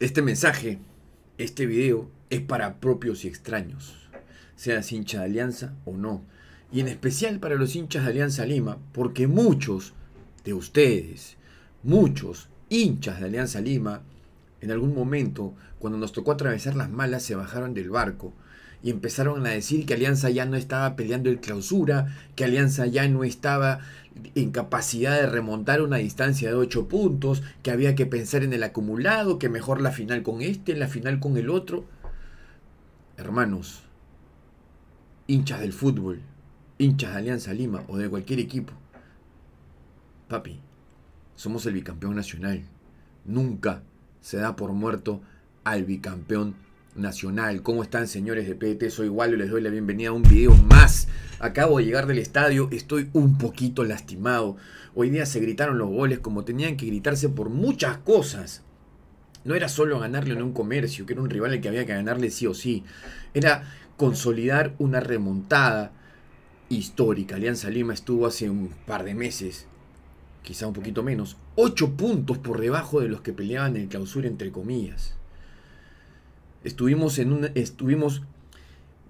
Este mensaje, este video, es para propios y extraños, seas hincha de Alianza o no. Y en especial para los hinchas de Alianza Lima, porque muchos de ustedes, muchos hinchas de Alianza Lima, en algún momento, cuando nos tocó atravesar las malas, se bajaron del barco y empezaron a decir que Alianza ya no estaba peleando el clausura, que Alianza ya no estaba en capacidad de remontar una distancia de 8 puntos, que había que pensar en el acumulado, que mejor la final con este, la final con el otro. Hermanos, hinchas del fútbol, hinchas de Alianza Lima o de cualquier equipo, papi, somos el bicampeón nacional. Nunca se da por muerto al bicampeón Nacional. ¿Cómo están señores de PT? Soy igual y les doy la bienvenida a un video más. Acabo de llegar del estadio, estoy un poquito lastimado. Hoy día se gritaron los goles como tenían que gritarse por muchas cosas. No era solo ganarle en un comercio, que era un rival al que había que ganarle sí o sí. Era consolidar una remontada histórica. Alianza Lima estuvo hace un par de meses, quizá un poquito menos, ocho puntos por debajo de los que peleaban el clausura entre comillas. Estuvimos en un, estuvimos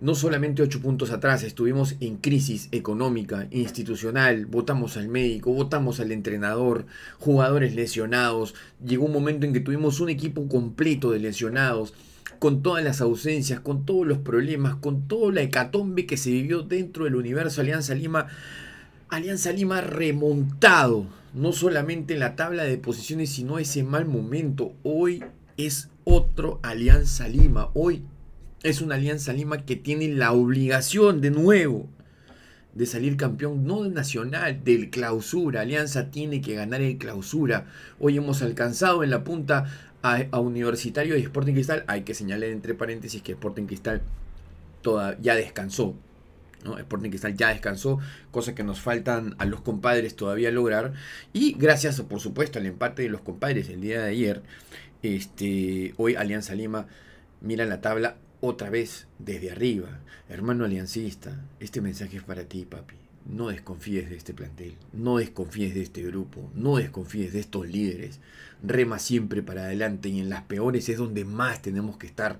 no solamente ocho puntos atrás, estuvimos en crisis económica, institucional, votamos al médico, votamos al entrenador, jugadores lesionados, llegó un momento en que tuvimos un equipo completo de lesionados, con todas las ausencias, con todos los problemas, con toda la hecatombe que se vivió dentro del universo Alianza Lima. Alianza Lima remontado, no solamente en la tabla de posiciones, sino ese mal momento. Hoy es otro Alianza Lima. Hoy es una Alianza Lima que tiene la obligación de nuevo de salir campeón, no de nacional, del clausura. Alianza tiene que ganar el clausura. Hoy hemos alcanzado en la punta a, Universitario y Sporting Cristal. Hay que señalar entre paréntesis que Sporting Cristal ya descansó. ¿no? Sporting Cristal ya descansó, cosa que nos faltan a los compadres todavía lograr. Y gracias, por supuesto, al empate de los compadres el día de ayer, este, hoy Alianza Lima mira la tabla otra vez desde arriba. Hermano aliancista, este mensaje es para ti, papi. No desconfíes de este plantel, no desconfíes de este grupo, no desconfíes de estos líderes. Rema siempre para adelante y en las peores es donde más tenemos que estar.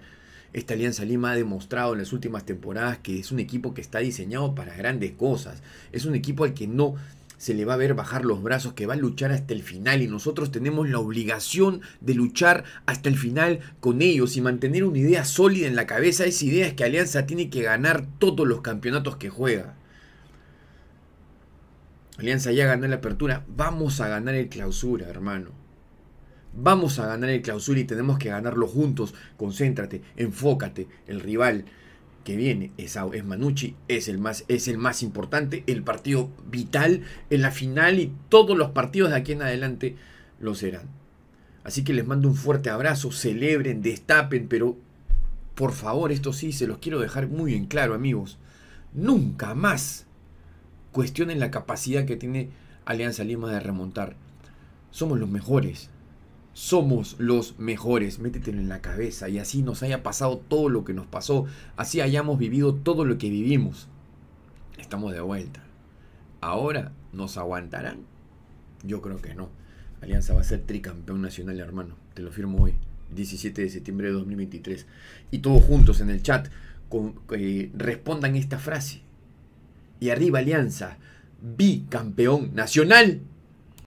Esta Alianza Lima ha demostrado en las últimas temporadas que es un equipo que está diseñado para grandes cosas. Es un equipo al que no se le va a ver bajar los brazos, que va a luchar hasta el final y nosotros tenemos la obligación de luchar hasta el final con ellos y mantener una idea sólida en la cabeza. Esa idea es que Alianza tiene que ganar todos los campeonatos que juega. Alianza ya ganó la apertura, vamos a ganar el clausura, hermano. Vamos a ganar el clausura y tenemos que ganarlo juntos. Concéntrate, enfócate, el rival que viene es, Manucci, es el, más, es el más importante, el partido vital en la final y todos los partidos de aquí en adelante lo serán. Así que les mando un fuerte abrazo, celebren, destapen, pero por favor, esto sí, se los quiero dejar muy en claro, amigos. Nunca más cuestionen la capacidad que tiene Alianza Lima de remontar. Somos los mejores, somos los mejores. Métetelo en la cabeza y así nos haya pasado todo lo que nos pasó, así hayamos vivido todo lo que vivimos. Estamos de vuelta. Ahora, ¿nos aguantarán? Yo creo que no. Alianza va a ser tricampeón nacional, hermano. Te lo firmo hoy, 17 de septiembre de 2023. Y todos juntos en el chat con, eh, respondan esta frase. Y arriba, Alianza, bicampeón nacional.